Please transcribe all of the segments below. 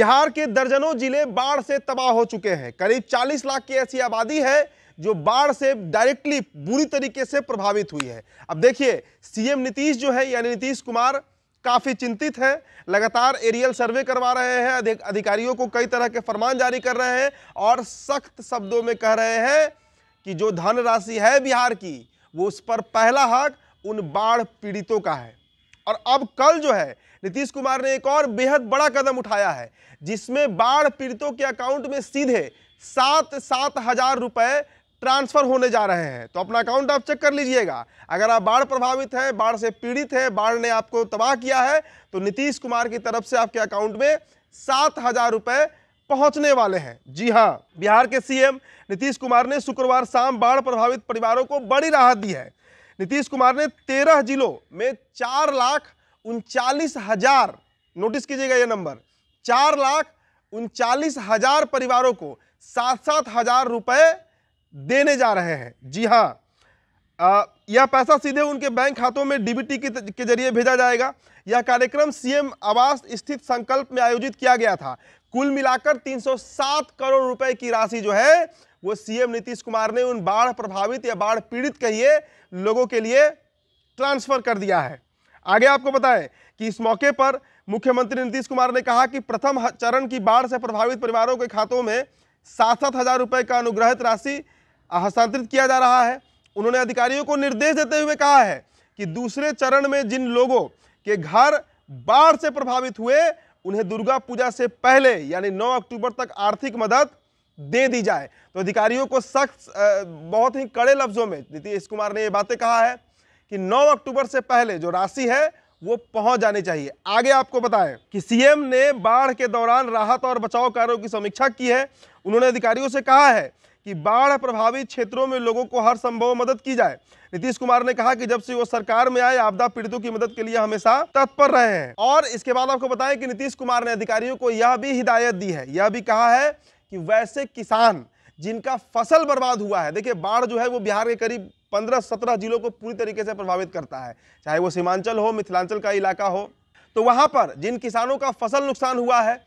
बिहार के दर्जनों जिले बाढ़ से तबाह हो चुके हैं करीब 40 लाख की ऐसी आबादी है जो बाढ़ से डायरेक्टली बुरी तरीके से प्रभावित हुई है अब देखिए सीएम नीतीश जो है यानी नीतीश कुमार काफ़ी चिंतित है लगातार एरियल सर्वे करवा रहे हैं अधिकारियों को कई तरह के फरमान जारी कर रहे हैं और सख्त शब्दों में कह रहे हैं कि जो धनराशि है बिहार की वो उस पर पहला हक उन बाढ़ पीड़ितों का है और अब कल जो है नीतीश कुमार ने एक और बेहद बड़ा कदम उठाया है जिसमें बाढ़ पीड़ितों के अकाउंट में सीधे सात सात हजार रुपए ट्रांसफर होने जा रहे हैं तो अपना अकाउंट आप चेक कर लीजिएगा अगर आप बाढ़ प्रभावित हैं बाढ़ से पीड़ित हैं बाढ़ ने आपको तबाह किया है तो नीतीश कुमार की तरफ से आपके अकाउंट में सात हजार रुपए पहुंचने वाले हैं जी हाँ बिहार के सीएम नीतीश कुमार ने शुक्रवार शाम बाढ़ प्रभावित परिवारों को बड़ी राहत दी है नीतीश कुमार ने तेरह जिलों में चार लाख उनचालीस हजार नोटिस कीजिएगा यह नंबर चार लाख उनचालीस हजार परिवारों को सात सात हजार रुपए देने जा रहे हैं जी हाँ यह पैसा सीधे उनके बैंक खातों में डीबीटी के जरिए भेजा जाएगा यह कार्यक्रम सीएम आवास स्थित संकल्प में आयोजित किया गया था कुल मिलाकर 307 करोड़ रुपए की राशि जो है वो सीएम नीतीश कुमार ने उन बाढ़ प्रभावित या बाढ़ पीड़ित कहिए लोगों के लिए ट्रांसफ़र कर दिया है आगे आपको बताएं कि इस मौके पर मुख्यमंत्री नीतीश कुमार ने कहा कि प्रथम चरण की बाढ़ से प्रभावित परिवारों के खातों में सात सात हज़ार रुपये का अनुग्रहित राशि हस्तांतरित किया जा रहा है उन्होंने अधिकारियों को निर्देश देते हुए कहा है कि दूसरे चरण में जिन लोगों के घर बाढ़ से प्रभावित हुए उन्हें दुर्गा पूजा से पहले यानी 9 अक्टूबर तक आर्थिक मदद दे दी जाए तो अधिकारियों को सख्त बहुत ही कड़े लफ्ज़ों में नीतीश कुमार ने ये बातें कहा है कि 9 अक्टूबर से पहले जो राशि है वो पहुंच जानी चाहिए आगे आपको बताएं कि सीएम ने बाढ़ के दौरान राहत और बचाव कार्यों की समीक्षा की है उन्होंने अधिकारियों से कहा है कि बाढ़ प्रभावित क्षेत्रों में लोगों को हर संभव मदद की जाए नीतीश कुमार ने कहा कि जब से वो सरकार में आए आपदा पीड़ितों की मदद के लिए हमेशा तत्पर रहे हैं और इसके बाद आपको बताएं कि नीतीश कुमार ने अधिकारियों को यह भी हिदायत दी है यह भी कहा है कि वैसे किसान जिनका फसल बर्बाद हुआ है देखिए बाढ़ जो है वो बिहार के करीब पंद्रह सत्रह जिलों को पूरी तरीके से प्रभावित करता है चाहे वो सीमांचल हो मिथिलांचल का इलाका हो तो वहाँ पर जिन किसानों का फसल नुकसान हुआ है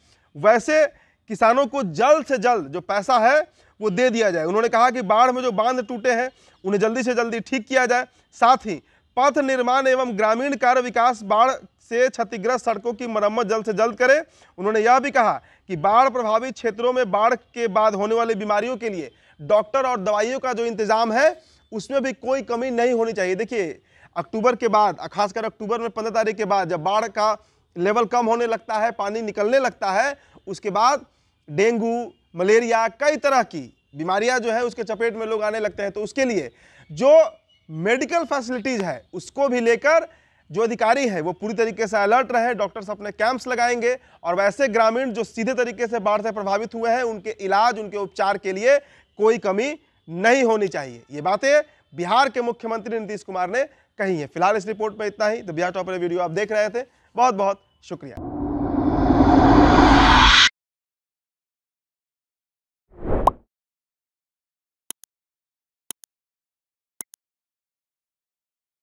वैसे किसानों को जल्द से जल्द जो पैसा है वो दे दिया जाए उन्होंने कहा कि बाढ़ में जो बांध टूटे हैं उन्हें जल्दी से जल्दी ठीक किया जाए साथ ही पथ निर्माण एवं ग्रामीण कार्य विकास बाढ़ से क्षतिग्रस्त सड़कों की मरम्मत जल्द से जल्द करें उन्होंने यह भी कहा कि बाढ़ प्रभावित क्षेत्रों में बाढ़ के बाद होने वाली बीमारियों के लिए डॉक्टर और दवाइयों का जो इंतजाम है उसमें भी कोई कमी नहीं होनी चाहिए देखिए अक्टूबर के बाद खासकर अक्टूबर में पंद्रह तारीख के बाद जब बाढ़ का लेवल कम होने लगता है पानी निकलने लगता है उसके बाद डेंगू मलेरिया कई तरह की बीमारियां जो है उसके चपेट में लोग आने लगते हैं तो उसके लिए जो मेडिकल फैसिलिटीज़ है उसको भी लेकर जो अधिकारी है वो पूरी तरीके से अलर्ट रहे डॉक्टर्स अपने कैंप्स लगाएंगे और वैसे ग्रामीण जो सीधे तरीके से बाढ़ से प्रभावित हुए हैं उनके इलाज उनके उपचार के लिए कोई कमी नहीं होनी चाहिए ये बातें बिहार के मुख्यमंत्री नीतीश कुमार ने कही है फिलहाल इस रिपोर्ट में इतना ही तो बिहार टॉपर वीडियो आप देख रहे थे बहुत बहुत शुक्रिया